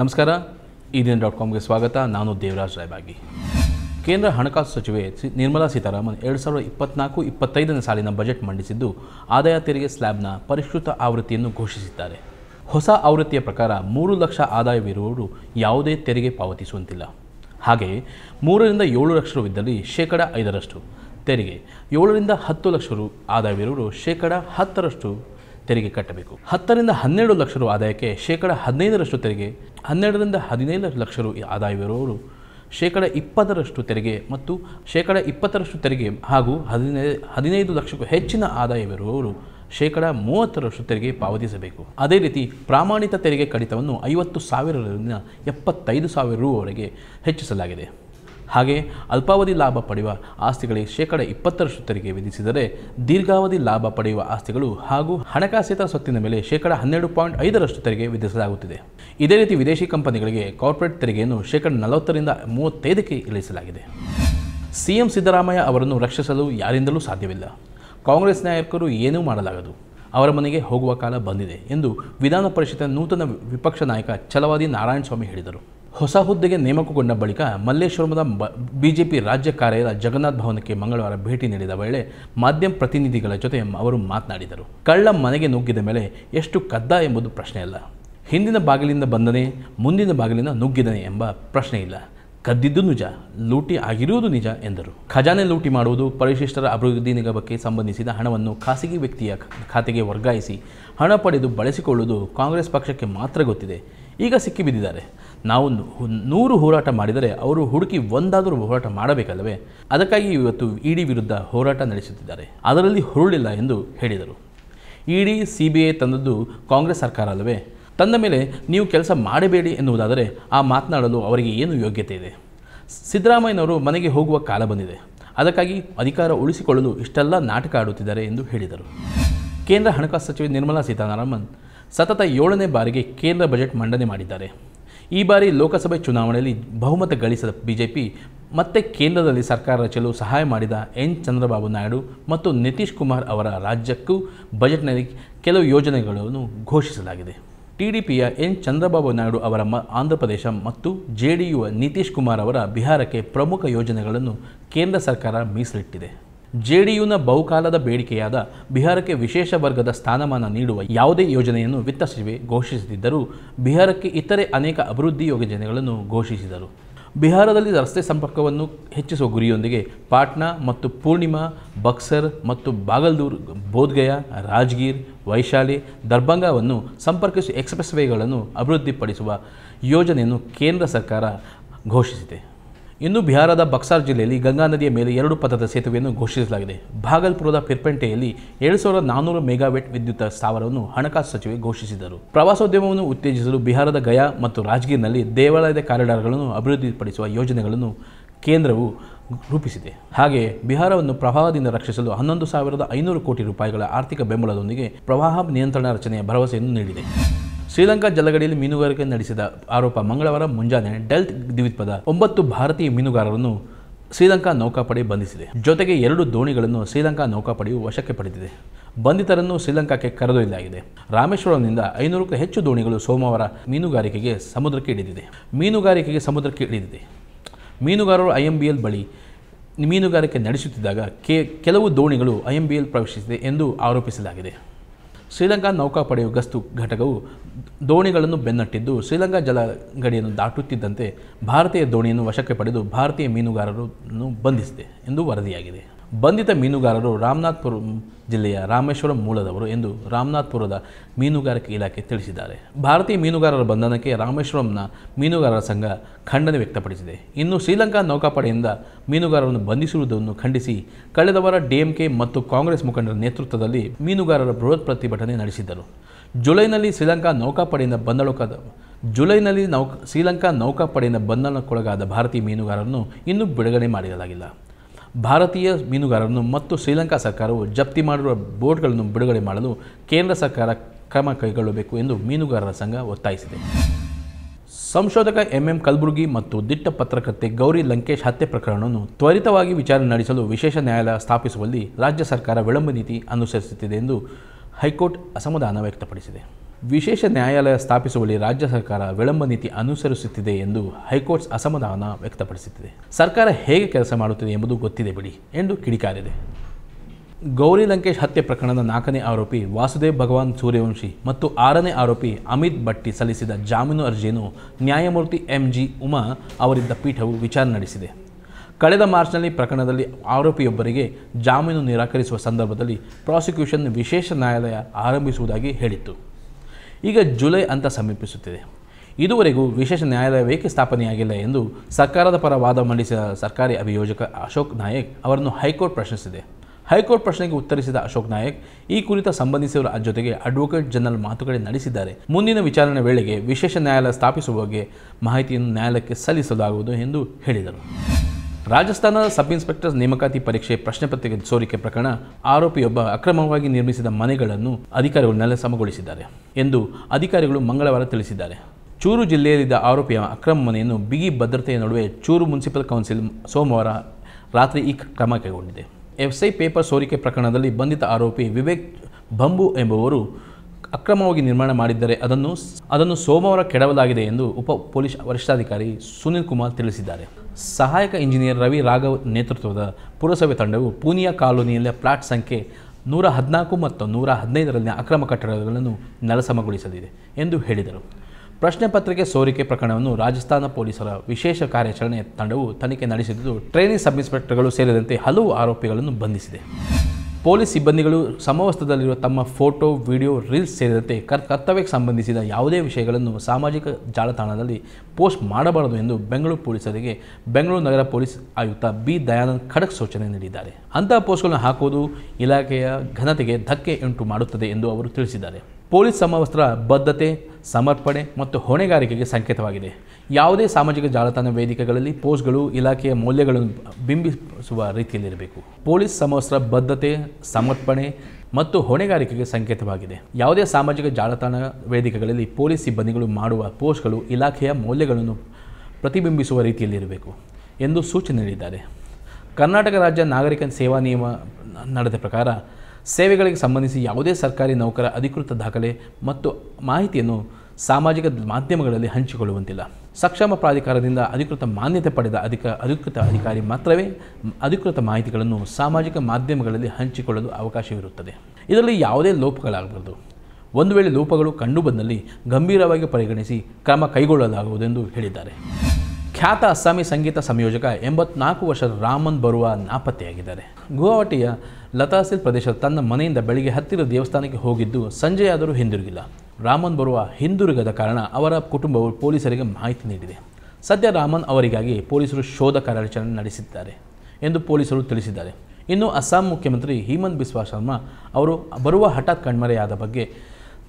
ನಮಸ್ಕಾರ ಈ ದಿನ ಡಾಟ್ ಕಾಮ್ಗೆ ಸ್ವಾಗತ ನಾನು ದೇವರಾಜ್ ರಾಯ್ಬಾಗಿ ಕೇಂದ್ರ ಹಣಕಾಸು ಸಚಿವೆ ನಿರ್ಮಲಾ ಸೀತಾರಾಮನ್ ಎರಡು ಸಾವಿರದ ಇಪ್ಪತ್ನಾಲ್ಕು ಇಪ್ಪತ್ತೈದನೇ ಸಾಲಿನ ಬಜೆಟ್ ಮಂಡಿಸಿದ್ದು ಆದಾಯ ತೆರಿಗೆ ಸ್ಲ್ಯಾಬ್ನ ಪರಿಷ್ಕೃತ ಆವೃತ್ತಿಯನ್ನು ಘೋಷಿಸಿದ್ದಾರೆ ಹೊಸ ಆವೃತ್ತಿಯ ಪ್ರಕಾರ ಮೂರು ಲಕ್ಷ ಆದಾಯವಿರುವವರು ಯಾವುದೇ ತೆರಿಗೆ ಪಾವತಿಸುವಂತಿಲ್ಲ ಹಾಗೆಯೇ ಮೂರರಿಂದ ಏಳು ಲಕ್ಷ ರು ಇದ್ದಲ್ಲಿ ಶೇಕಡ ಐದರಷ್ಟು ತೆರಿಗೆ ಏಳರಿಂದ ಹತ್ತು ಲಕ್ಷ ರು ಆದಾಯವಿರುವವರು ಶೇಕಡ ಹತ್ತರಷ್ಟು ತೆರಿಗೆ ಕಟ್ಟಬೇಕು ಹತ್ತರಿಂದ ಹನ್ನೆರಡು ಲಕ್ಷ ರು ಆದಾಯಕ್ಕೆ ಶೇಕಡ ಹದಿನೈದರಷ್ಟು ತೆರಿಗೆ ಹನ್ನೆರಡರಿಂದ ಹದಿನೈದು ಲಕ್ಷ ರು ಆದಾಯವಿರುವವರು ಶೇಕಡ ಇಪ್ಪತ್ತರಷ್ಟು ತೆರಿಗೆ ಮತ್ತು ಶೇಕಡ ಇಪ್ಪತ್ತರಷ್ಟು ತೆರಿಗೆ ಹಾಗೂ ಹದಿನೈದು ಹದಿನೈದು ಲಕ್ಷಕ್ಕೂ ಹೆಚ್ಚಿನ ಆದಾಯವಿರುವವರು ಶೇಕಡ ಮೂವತ್ತರಷ್ಟು ತೆರಿಗೆ ಪಾವತಿಸಬೇಕು ಅದೇ ರೀತಿ ಪ್ರಾಮಾಣಿತ ತೆರಿಗೆ ಕಡಿತವನ್ನು ಐವತ್ತು ಸಾವಿರದಿಂದ ಎಪ್ಪತ್ತೈದು ಸಾವಿರ ರೂವರೆಗೆ ಹೆಚ್ಚಿಸಲಾಗಿದೆ ಹಾಗೆ ಅಲ್ಪಾವಧಿ ಲಾಭ ಪಡೆಯುವ ಆಸ್ತಿಗಳಿಗೆ ಶೇಕಡ ಇಪ್ಪತ್ತರಷ್ಟು ತೆರಿಗೆ ವಿಧಿಸಿದರೆ ದೀರ್ಘಾವಧಿ ಲಾಭ ಪಡೆಯುವ ಆಸ್ತಿಗಳು ಹಾಗೂ ಹಣಕಾಸೇತರ ಸ್ವತ್ತಿನ ಮೇಲೆ ಶೇಕಡ ಹನ್ನೆರಡು ಪಾಯಿಂಟ್ ಐದರಷ್ಟು ತೆರಿಗೆ ವಿಧಿಸಲಾಗುತ್ತಿದೆ ಇದೇ ರೀತಿ ವಿದೇಶಿ ಕಂಪನಿಗಳಿಗೆ ಕಾರ್ಪೊರೇಟ್ ತೆರಿಗೆಯನ್ನು ಶೇಕಡ ನಲವತ್ತರಿಂದ ಮೂವತ್ತೈದಕ್ಕೆ ಇಳಿಸಲಾಗಿದೆ ಸಿಎಂ ಸಿದ್ದರಾಮಯ್ಯ ಅವರನ್ನು ರಕ್ಷಿಸಲು ಯಾರಿಂದಲೂ ಸಾಧ್ಯವಿಲ್ಲ ಕಾಂಗ್ರೆಸ್ ನಾಯಕರು ಏನೂ ಮಾಡಲಾಗದು ಅವರ ಮನೆಗೆ ಹೋಗುವ ಕಾಲ ಬಂದಿದೆ ಎಂದು ವಿಧಾನ ಪರಿಷತ್ ನೂತನ ವಿಪಕ್ಷ ನಾಯಕ ಛಲವಾದಿ ನಾರಾಯಣಸ್ವಾಮಿ ಹೇಳಿದರು ಹೊಸ ಹುದ್ದೆಗೆ ನೇಮಕಗೊಂಡ ಬಳಿಕ ಮಲ್ಲೇಶ್ವರಮದ ಬಿಜೆಪಿ ರಾಜ್ಯ ಕಾರ್ಯದ ಜಗನ್ನಾಥ್ ಭವನಕ್ಕೆ ಮಂಗಳವಾರ ಭೇಟಿ ನೀಡಿದ ವೇಳೆ ಮಾಧ್ಯಮ ಪ್ರತಿನಿಧಿಗಳ ಜೊತೆ ಅವರು ಮಾತನಾಡಿದರು ಕಳ್ಳ ಮನೆಗೆ ನುಗ್ಗಿದ ಮೇಲೆ ಎಷ್ಟು ಕದ್ದ ಎಂಬುದು ಪ್ರಶ್ನೆ ಹಿಂದಿನ ಬಾಗಿಲಿಂದ ಬಂದನೆ ಮುಂದಿನ ಬಾಗಿಲಿನ ನುಗ್ಗಿದನೆ ಎಂಬ ಪ್ರಶ್ನೆ ಇಲ್ಲ ಕದ್ದಿದ್ದು ನಿಜ ಲೂಟಿ ಆಗಿರುವುದು ನಿಜ ಎಂದರು ಖಜಾನೆ ಲೂಟಿ ಮಾಡುವುದು ಪರಿಶಿಷ್ಟರ ಅಭಿವೃದ್ಧಿ ನಿಗಮಕ್ಕೆ ಸಂಬಂಧಿಸಿದ ಹಣವನ್ನು ಖಾಸಗಿ ವ್ಯಕ್ತಿಯ ಖಾತೆಗೆ ವರ್ಗಾಯಿಸಿ ಹಣ ಪಡೆದು ಬಳಸಿಕೊಳ್ಳುವುದು ಕಾಂಗ್ರೆಸ್ ಪಕ್ಷಕ್ಕೆ ಮಾತ್ರ ಗೊತ್ತಿದೆ ಈಗ ಸಿಕ್ಕಿಬಿದ್ದಿದ್ದಾರೆ ನಾವು ನೂರು ಹೋರಾಟ ಮಾಡಿದರೆ ಅವರು ಹುಡುಕಿ ಒಂದಾದರೂ ಹೋರಾಟ ಮಾಡಬೇಕಲ್ಲವೇ ಅದಕ್ಕಾಗಿ ಇವತ್ತು ಇಡಿ ವಿರುದ್ಧ ಹೋರಾಟ ನಡೆಸುತ್ತಿದ್ದಾರೆ ಅದರಲ್ಲಿ ಹುರುಳಿಲ್ಲ ಎಂದು ಹೇಳಿದರು ಇಡಿ ಸಿ ಬಿ ಐ ತಂದದ್ದು ಕಾಂಗ್ರೆಸ್ ಸರ್ಕಾರ ಅಲ್ಲವೇ ತಂದ ಮೇಲೆ ನೀವು ಕೆಲಸ ಮಾಡಬೇಡಿ ಎನ್ನುವುದಾದರೆ ಆ ಮಾತನಾಡಲು ಅವರಿಗೆ ಏನು ಯೋಗ್ಯತೆ ಇದೆ ಸಿದ್ದರಾಮಯ್ಯನವರು ಮನೆಗೆ ಹೋಗುವ ಕಾಲ ಬಂದಿದೆ ಅದಕ್ಕಾಗಿ ಅಧಿಕಾರ ಉಳಿಸಿಕೊಳ್ಳಲು ಇಷ್ಟೆಲ್ಲ ನಾಟಕ ಆಡುತ್ತಿದ್ದಾರೆ ಎಂದು ಹೇಳಿದರು ಕೇಂದ್ರ ಹಣಕಾಸು ಸಚಿವೆ ನಿರ್ಮಲಾ ಸೀತಾರಾಮನ್ ಸತತ ಏಳನೇ ಬಾರಿಗೆ ಕೇಂದ್ರ ಬಜೆಟ್ ಮಂಡನೆ ಮಾಡಿದ್ದಾರೆ ಈ ಬಾರಿ ಲೋಕಸಭೆ ಚುನಾವಣೆಯಲ್ಲಿ ಬಹುಮತ ಗಳಿಸಿದ ಬಿಜೆಪಿ ಮತ್ತೆ ಕೇಂದ್ರದಲ್ಲಿ ಸರ್ಕಾರ ರಚಲು ಸಹಾಯ ಮಾಡಿದ ಎನ್ ಚಂದ್ರಬಾಬು ನಾಯ್ಡು ಮತ್ತು ನಿತೀಶ್ ಕುಮಾರ್ ಅವರ ರಾಜ್ಯಕ್ಕೂ ಬಜೆಟ್ನಲ್ಲಿ ಕೆಲವು ಯೋಜನೆಗಳನ್ನು ಘೋಷಿಸಲಾಗಿದೆ ಟಿಡಿಪಿಯ ಎನ್ ಚಂದ್ರಬಾಬು ನಾಯ್ಡು ಅವರ ಮ ಆಂಧ್ರಪ್ರದೇಶ ಮತ್ತು ಜೆ ಡಿ ಯುವ ನಿತೀಶ್ ಕುಮಾರ್ ಅವರ ಬಿಹಾರಕ್ಕೆ ಪ್ರಮುಖ ಯೋಜನೆಗಳನ್ನು ಕೇಂದ್ರ ಸರ್ಕಾರ ಮೀಸಲಿಟ್ಟಿದೆ ಜೆ ಡಿ ಬಹುಕಾಲದ ಬೇಡಿಕೆಯಾದ ಬಿಹಾರಕ್ಕೆ ವಿಶೇಷ ವರ್ಗದ ಸ್ಥಾನಮಾನ ನೀಡುವ ಯಾವುದೇ ಯೋಜನೆಯನ್ನು ವಿತ್ತ ಸಚಿವೆ ಘೋಷಿಸದಿದ್ದರೂ ಬಿಹಾರಕ್ಕೆ ಇತರೆ ಅನೇಕ ಅಭಿವೃದ್ಧಿ ಯೋಜನೆಗಳನ್ನು ಘೋಷಿಸಿದರು ಬಿಹಾರದಲ್ಲಿ ರಸ್ತೆ ಸಂಪರ್ಕವನ್ನು ಹೆಚ್ಚಿಸುವ ಗುರಿಯೊಂದಿಗೆ ಪಾಟ್ನಾ ಮತ್ತು ಪೂರ್ಣಿಮಾ ಬಕ್ಸರ್ ಮತ್ತು ಬಾಗಲ್ದೂರ್ ಬೋಧ್ಗಯಾ ರಾಜ್ಗೀರ್ ವೈಶಾಲಿ ದರ್ಭಂಗಾವನ್ನು ಸಂಪರ್ಕಿಸುವ ಎಕ್ಸ್ಪ್ರೆಸ್ ವೇಗಳನ್ನು ಅಭಿವೃದ್ಧಿಪಡಿಸುವ ಯೋಜನೆಯನ್ನು ಕೇಂದ್ರ ಸರ್ಕಾರ ಘೋಷಿಸಿದೆ ಇನ್ನು ಬಿಹಾರದ ಬಕ್ಸಾರ್ ಜಿಲ್ಲೆಯಲ್ಲಿ ಗಂಗಾ ನದಿಯ ಮೇಲೆ ಎರಡು ಪಥದ ಸೇತುವೆಯನ್ನು ಘೋಷಿಸಲಾಗಿದೆ ಭಾಗಲ್ಪುರದ ಪಿರ್ಪೆಂಟೆಯಲ್ಲಿ ಏಳು ಸಾವಿರದ ನಾನ್ನೂರು ಮೆಗಾವೆಟ್ ವಿದ್ಯುತ್ ಸ್ಥಾವರವನ್ನು ಹಣಕಾಸು ಸಚಿವೆ ಘೋಷಿಸಿದರು ಪ್ರವಾಸೋದ್ಯಮವನ್ನು ಉತ್ತೇಜಿಸಲು ಬಿಹಾರದ ಗಯಾ ಮತ್ತು ರಾಜಗೀರ್ನಲ್ಲಿ ದೇವಾಲಯದ ಕಾರಿಡಾರ್ಗಳನ್ನು ಅಭಿವೃದ್ಧಿಪಡಿಸುವ ಯೋಜನೆಗಳನ್ನು ಕೇಂದ್ರವು ರೂಪಿಸಿದೆ ಹಾಗೆಯೇ ಬಿಹಾರವನ್ನು ಪ್ರವಾಹದಿಂದ ರಕ್ಷಿಸಲು ಹನ್ನೊಂದು ಸಾವಿರದ ಐನೂರು ಕೋಟಿ ರೂಪಾಯಿಗಳ ಆರ್ಥಿಕ ಬೆಂಬಲದೊಂದಿಗೆ ಪ್ರವಾಹ ನಿಯಂತ್ರಣ ರಚನೆಯ ಭರವಸೆಯನ್ನು ನೀಡಿದೆ ಶ್ರೀಲಂಕಾ ಜಲಗಡಿಯಲ್ಲಿ ಮೀನುಗಾರಿಕೆ ನಡೆಸಿದ ಆರೋಪ ಮಂಗಳವಾರ ಮುಂಜಾನೆ ಡೆಲ್ಟ್ ದ್ವೀಪದ ಒಂಬತ್ತು ಭಾರತೀಯ ಮೀನುಗಾರರನ್ನು ಶ್ರೀಲಂಕಾ ನೌಕಾಪಡೆ ಬಂಧಿಸಿದೆ ಜೊತೆಗೆ ಎರಡು ದೋಣಿಗಳನ್ನು ಶ್ರೀಲಂಕಾ ನೌಕಾಪಡೆಯು ವಶಕ್ಕೆ ಪಡೆದಿದೆ ಬಂಧಿತರನ್ನು ಶ್ರೀಲಂಕಾಕ್ಕೆ ಕರೆದೊಯ್ಯಲಾಗಿದೆ ರಾಮೇಶ್ವರಂನಿಂದ ಐನೂರಕ್ಕೂ ಹೆಚ್ಚು ದೋಣಿಗಳು ಸೋಮವಾರ ಮೀನುಗಾರಿಕೆಗೆ ಸಮುದ್ರಕ್ಕೆ ಇಳಿದಿದೆ ಮೀನುಗಾರಿಕೆಗೆ ಸಮುದ್ರಕ್ಕೆ ಇಳಿದಿದೆ ಮೀನುಗಾರರು ಐಎಂಬಿಎಲ್ ಬಳಿ ಮೀನುಗಾರಿಕೆ ನಡೆಸುತ್ತಿದ್ದಾಗ ಕೆಲವು ದೋಣಿಗಳು ಐಎಂಬಿಎಲ್ ಪ್ರವೇಶಿಸಿದೆ ಎಂದು ಆರೋಪಿಸಲಾಗಿದೆ ಶ್ರೀಲಂಕಾ ನೌಕಾಪಡೆಯು ಗಸ್ತು ಘಟಕವು ದೋಣಿಗಳನ್ನು ಬೆನ್ನಟ್ಟಿದ್ದು ಶ್ರೀಲಂಕಾ ಜಲ ಗಡಿಯನ್ನು ದಾಟುತ್ತಿದ್ದಂತೆ ಭಾರತೀಯ ದೋಣಿಯನ್ನು ವಶಕ್ಕೆ ಪಡೆದು ಭಾರತೀಯ ಮೀನುಗಾರರನ್ನು ಬಂಧಿಸಿದೆ ಎಂದು ವರದಿಯಾಗಿದೆ ಬಂಧಿತ ಮೀನುಗಾರರು ರಾಮನಾಥ್ಪುರ ಜಿಲ್ಲೆಯ ರಾಮೇಶ್ವರಂ ಮೂಲದವರು ಎಂದು ರಾಮನಾಥ್ಪುರದ ಮೀನುಗಾರಿಕೆ ಇಲಾಖೆ ತಿಳಿಸಿದ್ದಾರೆ ಭಾರತೀಯ ಮೀನುಗಾರರ ಬಂಧನಕ್ಕೆ ರಾಮೇಶ್ವರಂನ ಮೀನುಗಾರರ ಸಂಘ ಖಂಡನೆ ವ್ಯಕ್ತಪಡಿಸಿದೆ ಇನ್ನು ಶ್ರೀಲಂಕಾ ನೌಕಾಪಡೆಯಿಂದ ಮೀನುಗಾರರನ್ನು ಬಂಧಿಸಿರುವುದನ್ನು ಖಂಡಿಸಿ ಕಳೆದ ವಾರ ಡಿಎಂಕೆ ಮತ್ತು ಕಾಂಗ್ರೆಸ್ ಮುಖಂಡರ ನೇತೃತ್ವದಲ್ಲಿ ಮೀನುಗಾರರ ಬೃಹತ್ ಪ್ರತಿಭಟನೆ ನಡೆಸಿದ್ದರು ಜುಲೈನಲ್ಲಿ ಶ್ರೀಲಂಕಾ ನೌಕಾಪಡೆಯಿಂದ ಬಂದಳುಕದ ಜುಲೈನಲ್ಲಿ ನೌಕ ಶ್ರೀಲಂಕಾ ನೌಕಾಪಡೆಯಿಂದ ಬಂಧನಕ್ಕೊಳಗಾದ ಭಾರತೀಯ ಮೀನುಗಾರರನ್ನು ಇನ್ನೂ ಬಿಡುಗಡೆ ಮಾಡಿರಲಾಗಿಲ್ಲ ಭಾರತೀಯ ಮೀನುಗಾರರನ್ನು ಮತ್ತು ಶ್ರೀಲಂಕಾ ಸರ್ಕಾರವು ಜಪ್ತಿ ಮಾಡಿರುವ ಬೋಟ್ಗಳನ್ನು ಬಿಡುಗಡೆ ಮಾಡಲು ಕೇಂದ್ರ ಸರ್ಕಾರ ಕ್ರಮ ಕೈಗೊಳ್ಳಬೇಕು ಎಂದು ಮೀನುಗಾರರ ಸಂಘ ಒತ್ತಾಯಿಸಿದೆ ಸಂಶೋಧಕ ಎಂಎಂ ಕಲಬುರ್ಗಿ ಮತ್ತು ದಿಟ್ಟ ಪತ್ರಕರ್ತೆ ಗೌರಿ ಲಂಕೇಶ್ ಹತ್ಯೆ ಪ್ರಕರಣವನ್ನು ತ್ವರಿತವಾಗಿ ವಿಚಾರಣೆ ನಡೆಸಲು ವಿಶೇಷ ನ್ಯಾಯಾಲಯ ಸ್ಥಾಪಿಸುವಲ್ಲಿ ರಾಜ್ಯ ಸರ್ಕಾರ ವಿಳಂಬ ನೀತಿ ಅನುಸರಿಸುತ್ತಿದೆ ಎಂದು ಹೈಕೋರ್ಟ್ ಅಸಮಾಧಾನ ವ್ಯಕ್ತಪಡಿಸಿದೆ ವಿಶೇಷ ನ್ಯಾಯಾಲಯ ಸ್ಥಾಪಿಸುವಲ್ಲಿ ರಾಜ್ಯ ಸರ್ಕಾರ ವಿಳಂಬ ನೀತಿ ಅನುಸರಿಸುತ್ತಿದೆ ಎಂದು ಹೈಕೋರ್ಟ್ಸ್ ಅಸಮಾಧಾನ ವ್ಯಕ್ತಪಡಿಸುತ್ತಿದೆ ಸರ್ಕಾರ ಹೇಗೆ ಕೆಲಸ ಮಾಡುತ್ತಿದೆ ಎಂಬುದು ಗೊತ್ತಿದೆ ಬಿಡಿ ಎಂದು ಕಿಡಿಕಾರಿದೆ ಗೌರಿ ಲಂಕೇಶ್ ಹತ್ಯೆ ಪ್ರಕರಣದ ನಾಲ್ಕನೇ ಆರೋಪಿ ವಾಸುದೇವ್ ಭಗವಾನ್ ಸೂರ್ಯವಂಶಿ ಮತ್ತು ಆರನೇ ಆರೋಪಿ ಅಮಿತ್ ಭಟ್ಟಿ ಸಲ್ಲಿಸಿದ ಜಾಮೀನು ಅರ್ಜಿಯನ್ನು ನ್ಯಾಯಮೂರ್ತಿ ಎಂ ಜಿ ಉಮಾ ಅವರಿದ್ದ ಪೀಠವು ವಿಚಾರಣೆ ನಡೆಸಿದೆ ಕಳೆದ ಮಾರ್ಚ್ನಲ್ಲಿ ಪ್ರಕರಣದಲ್ಲಿ ಆರೋಪಿಯೊಬ್ಬರಿಗೆ ಜಾಮೀನು ನಿರಾಕರಿಸುವ ಸಂದರ್ಭದಲ್ಲಿ ಪ್ರಾಸಿಕ್ಯೂಷನ್ ವಿಶೇಷ ನ್ಯಾಯಾಲಯ ಆರಂಭಿಸುವುದಾಗಿ ಹೇಳಿತ್ತು ಈಗ ಜುಲೈ ಅಂತ ಸಮೀಪಿಸುತ್ತಿದೆ ಇದುವರೆಗೂ ವಿಶೇಷ ನ್ಯಾಯಾಲಯ ಏಕೆ ಸ್ಥಾಪನೆಯಾಗಿಲ್ಲ ಎಂದು ಸರ್ಕಾರದ ಪರ ವಾದ ಮಂಡಿಸಿದ ಸರ್ಕಾರಿ ಅಭಿಯೋಜಕ ಅಶೋಕ್ ನಾಯಕ್ ಅವರನ್ನು ಹೈಕೋರ್ಟ್ ಪ್ರಶ್ನಿಸಿದೆ ಹೈಕೋರ್ಟ್ ಪ್ರಶ್ನೆಗೆ ಉತ್ತರಿಸಿದ ಅಶೋಕ್ ನಾಯಕ್ ಈ ಕುರಿತ ಸಂಬಂಧಿಸಿದವರ ಜೊತೆಗೆ ಅಡ್ವೊಕೇಟ್ ಜನರಲ್ ಮಾತುಕತೆ ನಡೆಸಿದ್ದಾರೆ ಮುಂದಿನ ವಿಚಾರಣೆ ವೇಳೆಗೆ ವಿಶೇಷ ನ್ಯಾಯಾಲಯ ಸ್ಥಾಪಿಸುವ ಬಗ್ಗೆ ಮಾಹಿತಿಯನ್ನು ನ್ಯಾಯಾಲಯಕ್ಕೆ ಸಲ್ಲಿಸಲಾಗುವುದು ಎಂದು ಹೇಳಿದರು ರಾಜಸ್ಥಾನ ಸಬ್ ಇನ್ಸ್ಪೆಕ್ಟರ್ ನೇಮಕಾತಿ ಪರೀಕ್ಷೆ ಪ್ರಶ್ನೆ ಪತ್ರಿಕೆ ಸೋರಿಕೆ ಪ್ರಕರಣ ಆರೋಪಿಯೊಬ್ಬ ಅಕ್ರಮವಾಗಿ ನಿರ್ಮಿಸಿದ ಮನೆಗಳನ್ನು ಅಧಿಕಾರಿಗಳು ನೆಲಸಮಗೊಳಿಸಿದ್ದಾರೆ ಎಂದು ಅಧಿಕಾರಿಗಳು ಮಂಗಳವಾರ ತಿಳಿಸಿದ್ದಾರೆ ಚೂರು ಜಿಲ್ಲೆಯಲ್ಲಿದ್ದ ಆರೋಪಿಯ ಅಕ್ರಮ ಮನೆಯನ್ನು ಬಿಗಿ ಭದ್ರತೆಯ ನಡುವೆ ಚೂರು ಮುನ್ಸಿಪಲ್ ಕೌನ್ಸಿಲ್ ಸೋಮವಾರ ರಾತ್ರಿ ಈ ಕ್ರಮ ಕೈಗೊಂಡಿದೆ ಎಫ್ಸೈ ಪೇಪರ್ ಸೋರಿಕೆ ಪ್ರಕರಣದಲ್ಲಿ ಬಂಧಿತ ಆರೋಪಿ ವಿವೇಕ್ ಬಂಬು ಎಂಬುವರು ಅಕ್ರಮವಾಗಿ ನಿರ್ಮಾಣ ಮಾಡಿದ್ದರೆ ಅದನ್ನು ಅದನ್ನು ಸೋಮವಾರ ಕೆಡವಲಾಗಿದೆ ಎಂದು ಉಪ ಪೊಲೀಸ್ ವರಿಷ್ಠಾಧಿಕಾರಿ ಸುನಿಲ್ ಕುಮಾರ್ ತಿಳಿಸಿದ್ದಾರೆ ಸಹಾಯಕ ಇಂಜಿನಿಯರ್ ರವಿ ರಾಘವ್ ನೇತೃತ್ವದ ಪುರಸಭೆ ತಂಡವು ಪೂನಿಯಾ ಕಾಲೋನಿಯಲ್ಲಿ ಫ್ಲಾಟ್ ಸಂಖ್ಯೆ ನೂರ ಹದಿನಾಲ್ಕು ಮತ್ತು ನೂರ ಹದಿನೈದರಲ್ಲಿನ ಅಕ್ರಮ ಕಟ್ಟಡಗಳನ್ನು ನೆಲಸಮಗೊಳಿಸಲಿದೆ ಎಂದು ಹೇಳಿದರು ಪ್ರಶ್ನೆ ಪತ್ರಿಕೆ ಸೋರಿಕೆ ಪ್ರಕರಣವನ್ನು ರಾಜಸ್ಥಾನ ಪೊಲೀಸರ ವಿಶೇಷ ಕಾರ್ಯಾಚರಣೆ ತಂಡವು ತನಿಖೆ ನಡೆಸಿದ್ದು ಟ್ರೈನಿಂಗ್ ಸಬ್ ಇನ್ಸ್ಪೆಕ್ಟರ್ಗಳು ಸೇರಿದಂತೆ ಹಲವು ಆರೋಪಿಗಳನ್ನು ಬಂಧಿಸಿದೆ ಪೊಲೀಸ್ ಸಿಬ್ಬಂದಿಗಳು ಸಮವಸ್ತ್ರದಲ್ಲಿರುವ ತಮ್ಮ ಫೋಟೋ ವಿಡಿಯೋ ರೀಲ್ಸ್ ಸೇರಿದಂತೆ ಕರ್ತವ್ಯಕ್ಕೆ ಸಂಬಂಧಿಸಿದ ಯಾವುದೇ ವಿಷಯಗಳನ್ನು ಸಾಮಾಜಿಕ ಜಾಲತಾಣದಲ್ಲಿ ಪೋಸ್ಟ್ ಮಾಡಬಾರದು ಎಂದು ಬೆಂಗಳೂರು ಪೊಲೀಸರಿಗೆ ಬೆಂಗಳೂರು ನಗರ ಪೊಲೀಸ್ ಆಯುಕ್ತ ಬಿ ದಯಾನಂದ್ ಖಡಕ್ ಸೂಚನೆ ನೀಡಿದ್ದಾರೆ ಅಂತಹ ಪೋಸ್ಟ್ಗಳನ್ನು ಹಾಕುವುದು ಇಲಾಖೆಯ ಘನತೆಗೆ ಧಕ್ಕೆ ಉಂಟು ಮಾಡುತ್ತದೆ ಎಂದು ಅವರು ತಿಳಿಸಿದ್ದಾರೆ ಪೊಲೀಸ್ ಸಮವಸ್ತ್ರ ಬದ್ಧತೆ ಸಮರ್ಪಣೆ ಮತ್ತು ಹೊಣೆಗಾರಿಕೆಗೆ ಸಂಕೇತವಾಗಿದೆ ಯಾವುದೇ ಸಾಮಾಜಿಕ ಜಾಲತಾಣ ವೇದಿಕೆಗಳಲ್ಲಿ ಪೋಸ್ಟ್ಗಳು ಇಲಾಖೆಯ ಮೌಲ್ಯಗಳನ್ನು ಬಿಂಬಿಸುವ ರೀತಿಯಲ್ಲಿರಬೇಕು ಪೊಲೀಸ್ ಸಮವಸ್ತ್ರ ಬದ್ಧತೆ ಸಮರ್ಪಣೆ ಮತ್ತು ಹೊಣೆಗಾರಿಕೆಗೆ ಸಂಕೇತವಾಗಿದೆ ಯಾವುದೇ ಸಾಮಾಜಿಕ ಜಾಲತಾಣ ವೇದಿಕೆಗಳಲ್ಲಿ ಪೊಲೀಸ್ ಸಿಬ್ಬಂದಿಗಳು ಮಾಡುವ ಪೋಸ್ಟ್ಗಳು ಇಲಾಖೆಯ ಮೌಲ್ಯಗಳನ್ನು ಪ್ರತಿಬಿಂಬಿಸುವ ರೀತಿಯಲ್ಲಿರಬೇಕು ಎಂದು ಸೂಚನೆ ನೀಡಿದ್ದಾರೆ ಕರ್ನಾಟಕ ರಾಜ್ಯ ನಾಗರಿಕ ಸೇವಾ ನಿಯಮ ನಡೆದ ಪ್ರಕಾರ ಸೇವೆಗಳಿಗೆ ಸಂಬಂಧಿಸಿ ಯಾವುದೇ ಸರ್ಕಾರಿ ನೌಕರ ಅಧಿಕೃತ ದಾಖಲೆ ಮತ್ತು ಮಾಹಿತಿಯನ್ನು ಸಾಮಾಜಿಕ ಮಾಧ್ಯಮಗಳಲ್ಲಿ ಹಂಚಿಕೊಳ್ಳುವಂತಿಲ್ಲ ಸಕ್ಷಮ ಪ್ರಾಧಿಕಾರದಿಂದ ಅಧಿಕೃತ ಮಾನ್ಯತೆ ಪಡೆದ ಅಧಿಕ ಅಧಿಕೃತ ಅಧಿಕಾರಿ ಮಾತ್ರವೇ ಅಧಿಕೃತ ಮಾಹಿತಿಗಳನ್ನು ಸಾಮಾಜಿಕ ಮಾಧ್ಯಮಗಳಲ್ಲಿ ಹಂಚಿಕೊಳ್ಳಲು ಅವಕಾಶವಿರುತ್ತದೆ ಇದರಲ್ಲಿ ಯಾವುದೇ ಲೋಪಗಳಾಗಬಾರದು ಒಂದು ವೇಳೆ ಲೋಪಗಳು ಕಂಡುಬಂದಲ್ಲಿ ಗಂಭೀರವಾಗಿ ಪರಿಗಣಿಸಿ ಕ್ರಮ ಕೈಗೊಳ್ಳಲಾಗುವುದೆಂದು ಹೇಳಿದ್ದಾರೆ ಖ್ಯಾತ ಅಸ್ಸಾಮಿ ಸಂಗೀತ ಸಂಯೋಜಕ ಎಂಬತ್ನಾಲ್ಕು ವರ್ಷದ ರಾಮನ್ ಬರುವ ನಾಪತ್ತೆಯಾಗಿದ್ದಾರೆ ಗುವಾಹಟಿಯ ಲತಾಸಿಲ್ ಪ್ರದೇಶದ ತನ್ನ ಮನೆಯಿಂದ ಬೆಳಿಗ್ಗೆ ಹತ್ತಿರ ದೇವಸ್ಥಾನಕ್ಕೆ ಹೋಗಿದ್ದು ಸಂಜೆಯಾದರೂ ಹಿಂದಿರುಗಿಲ್ಲ ರಾಮನ್ ಬರುವ ಹಿಂದಿರುಗದ ಕಾರಣ ಅವರ ಕುಟುಂಬವು ಪೊಲೀಸರಿಗೆ ಮಾಹಿತಿ ನೀಡಿದೆ ಸದ್ಯ ರಾಮನ್ ಅವರಿಗಾಗಿ ಪೊಲೀಸರು ಶೋಧ ಕಾರ್ಯಾಚರಣೆ ನಡೆಸಿದ್ದಾರೆ ಎಂದು ಪೊಲೀಸರು ತಿಳಿಸಿದ್ದಾರೆ ಇನ್ನು ಅಸ್ಸಾಂ ಮುಖ್ಯಮಂತ್ರಿ ಹಿಮಂತ್ ಬಿಸ್ವಾ ಶರ್ಮಾ ಅವರು ಬರುವ ಹಠಾತ್ ಕಣ್ಮರೆಯಾದ ಬಗ್ಗೆ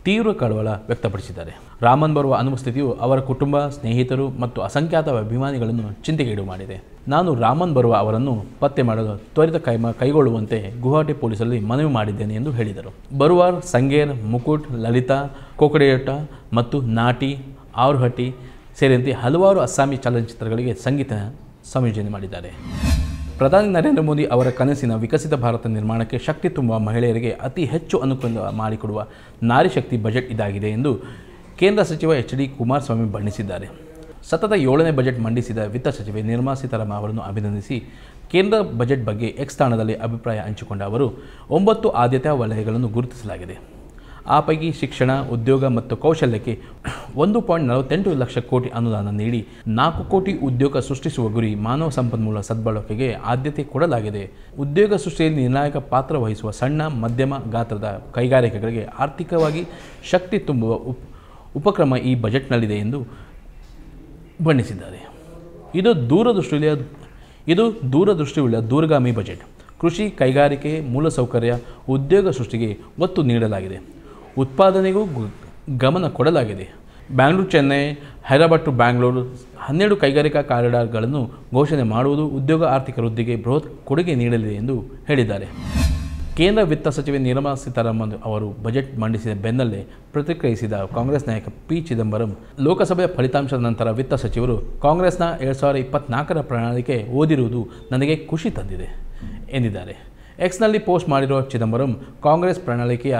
ತೀವ್ರ ಕಳವಳ ವ್ಯಕ್ತಪಡಿಸಿದ್ದಾರೆ ರಾಮನ್ ಬರುವ ಅನುಪಸ್ಥಿತಿಯು ಅವರ ಕುಟುಂಬ ಸ್ನೇಹಿತರು ಮತ್ತು ಅಸಂಖ್ಯಾತ ಅಭಿಮಾನಿಗಳನ್ನು ಚಿಂತೆಗೀಡು ಮಾಡಿದೆ ನಾನು ರಾಮನ್ ಬರುವ ಅವರನ್ನು ಪತ್ತೆ ಮಾಡಲು ತ್ವರಿತ ಕೈಮ ಕೈಗೊಳ್ಳುವಂತೆ ಗುವಾಹಟಿ ಪೊಲೀಸರಲ್ಲಿ ಮನವಿ ಮಾಡಿದ್ದೇನೆ ಎಂದು ಹೇಳಿದರು ಬರುವಾರ್ ಸಂಗೇರ್ ಮುಕುಟ್ ಲಲಿತಾ ಕೋಕಡೆಯೊಟ್ಟ ಮತ್ತು ನಾಟಿ ಆರುಹಟ್ಟಿ ಸೇರಿದಂತೆ ಹಲವಾರು ಅಸ್ಸಾಮಿ ಚಲನಚಿತ್ರಗಳಿಗೆ ಸಂಗೀತ ಸಂಯೋಜನೆ ಮಾಡಿದ್ದಾರೆ ಪ್ರಧಾನಿ ನರೇಂದ್ರ ಮೋದಿ ಅವರ ಕನಸಿನ ವಿಕಸಿತ ಭಾರತ ನಿರ್ಮಾಣಕ್ಕೆ ಶಕ್ತಿ ತುಂಬುವ ಮಹಿಳೆಯರಿಗೆ ಅತಿ ಹೆಚ್ಚು ಅನುಕೂಲ ಮಾಡಿಕೊಡುವ ನಾರಿಶಕ್ತಿ ಶಕ್ತಿ ಬಜೆಟ್ ಇದಾಗಿದೆ ಎಂದು ಕೇಂದ್ರ ಸಚಿವ ಎಚ್ ಡಿ ಕುಮಾರಸ್ವಾಮಿ ಬಣ್ಣಿಸಿದ್ದಾರೆ ಸತತ ಏಳನೇ ಬಜೆಟ್ ಮಂಡಿಸಿದ ವಿತ್ತ ಸಚಿವೆ ನಿರ್ಮಲಾ ಸೀತಾರಾಮನ್ ಅವರನ್ನು ಅಭಿನಂದಿಸಿ ಕೇಂದ್ರ ಬಜೆಟ್ ಬಗ್ಗೆ ಎಕ್ಸ್ ಸ್ಥಾನದಲ್ಲಿ ಅಭಿಪ್ರಾಯ ಹಂಚಿಕೊಂಡ ಅವರು ಒಂಬತ್ತು ಆದ್ಯತಾ ವಲಯಗಳನ್ನು ಗುರುತಿಸಲಾಗಿದೆ ಆ ಪೈಕಿ ಶಿಕ್ಷಣ ಉದ್ಯೋಗ ಮತ್ತು ಕೌಶಲ್ಯಕ್ಕೆ ಒಂದು ಪಾಯಿಂಟ್ ನಲವತ್ತೆಂಟು ಲಕ್ಷ ಕೋಟಿ ಅನುದಾನ ನೀಡಿ ನಾಲ್ಕು ಕೋಟಿ ಉದ್ಯೋಗ ಸೃಷ್ಟಿಸುವ ಗುರಿ ಮಾನವ ಸಂಪನ್ಮೂಲ ಸದ್ಬಳಕೆಗೆ ಆದ್ಯತೆ ಕೊಡಲಾಗಿದೆ ಉದ್ಯೋಗ ಸೃಷ್ಟಿಯಲ್ಲಿ ನಿರ್ಣಾಯಕ ಪಾತ್ರ ವಹಿಸುವ ಸಣ್ಣ ಮಧ್ಯಮ ಗಾತ್ರದ ಕೈಗಾರಿಕೆಗಳಿಗೆ ಆರ್ಥಿಕವಾಗಿ ಶಕ್ತಿ ತುಂಬುವ ಉಪ್ ಉಪಕ್ರಮ ಈ ಬಜೆಟ್ನಲ್ಲಿದೆ ಎಂದು ಬಣ್ಣಿಸಿದ್ದಾರೆ ಇದು ದೂರದೃಷ್ಟಿಯ ಇದು ದೂರದೃಷ್ಟಿಯುಳ್ಳ ದೂರಗಾಮಿ ಬಜೆಟ್ ಕೃಷಿ ಕೈಗಾರಿಕೆ ಮೂಲಸೌಕರ್ಯ ಉದ್ಯೋಗ ಸೃಷ್ಟಿಗೆ ಒತ್ತು ನೀಡಲಾಗಿದೆ ಉತ್ಪಾದನೆಗೂ ಗಮನ ಕೊಡಲಾಗಿದೆ ಬ್ಯಾಂಗ್ಳೂರು ಚೆನ್ನೈ ಹೈದರಾಬಾದ್ ಟು ಬ್ಯಾಂಗ್ಳೂರು ಹನ್ನೆರಡು ಕೈಗಾರಿಕಾ ಕಾರಿಡಾರ್ಗಳನ್ನು ಘೋಷಣೆ ಮಾಡುವುದು ಉದ್ಯೋಗ ಆರ್ಥಿಕ ವೃದ್ಧಿಗೆ ಬೃಹತ್ ಕೊಡುಗೆ ನೀಡಲಿದೆ ಎಂದು ಹೇಳಿದ್ದಾರೆ ಕೇಂದ್ರ ವಿತ್ತ ಸಚಿವೆ ನಿರ್ಮಲಾ ಸೀತಾರಾಮನ್ ಅವರು ಬಜೆಟ್ ಮಂಡಿಸಿದ ಬೆನ್ನಲ್ಲೇ ಪ್ರತಿಕ್ರಿಯಿಸಿದ ಕಾಂಗ್ರೆಸ್ ನಾಯಕ ಪಿ ಚಿದಂಬರಂ ಲೋಕಸಭೆಯ ಫಲಿತಾಂಶದ ನಂತರ ವಿತ್ತ ಸಚಿವರು ಕಾಂಗ್ರೆಸ್ನ ಎರಡು ಸಾವಿರದ ಇಪ್ಪತ್ನಾಲ್ಕರ ಪ್ರಣಾಳಿಕೆ ಓದಿರುವುದು ನನಗೆ ಖುಷಿ ತಂದಿದೆ ಎಂದಿದ್ದಾರೆ ಎಕ್ಸ್ನಲ್ಲಿ ಪೋಸ್ಟ್ ಮಾಡಿರುವ ಚಿದಂಬರಂ ಕಾಂಗ್ರೆಸ್ ಪ್ರಣಾಳಿಕೆಯ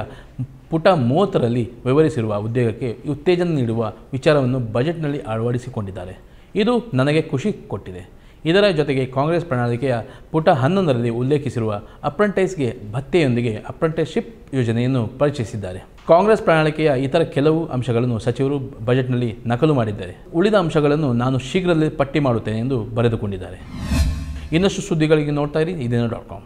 ಪುಟ ಮೂವತ್ತರಲ್ಲಿ ವಿವರಿಸಿರುವ ಉದ್ಯೋಗಕ್ಕೆ ಉತ್ತೇಜನ ನೀಡುವ ವಿಚಾರವನ್ನು ಬಜೆಟ್ನಲ್ಲಿ ಅಳವಡಿಸಿಕೊಂಡಿದ್ದಾರೆ ಇದು ನನಗೆ ಖುಷಿ ಕೊಟ್ಟಿದೆ ಇದರ ಜೊತೆಗೆ ಕಾಂಗ್ರೆಸ್ ಪ್ರಣಾಳಿಕೆಯ ಪುಟ ಹನ್ನೊಂದರಲ್ಲಿ ಉಲ್ಲೇಖಿಸಿರುವ ಅಪ್ರೆಂಟೈಸ್ಗೆ ಭತ್ತೆಯೊಂದಿಗೆ ಅಪ್ರೆಂಟೈಸ್ಶಿಪ್ ಯೋಜನೆಯನ್ನು ಪರಿಚಯಿಸಿದ್ದಾರೆ ಕಾಂಗ್ರೆಸ್ ಪ್ರಣಾಳಿಕೆಯ ಇತರ ಕೆಲವು ಅಂಶಗಳನ್ನು ಸಚಿವರು ಬಜೆಟ್ನಲ್ಲಿ ನಕಲು ಮಾಡಿದ್ದಾರೆ ಉಳಿದ ಅಂಶಗಳನ್ನು ನಾನು ಶೀಘ್ರದಲ್ಲೇ ಪಟ್ಟಿ ಮಾಡುತ್ತೇನೆ ಎಂದು ಬರೆದುಕೊಂಡಿದ್ದಾರೆ ಇನ್ನಷ್ಟು ಸುದ್ದಿಗಳಿಗೆ ನೋಡ್ತಾ ಇರಿ ಇದೇನೋ ಡಾಟ್ ಕಾಮ್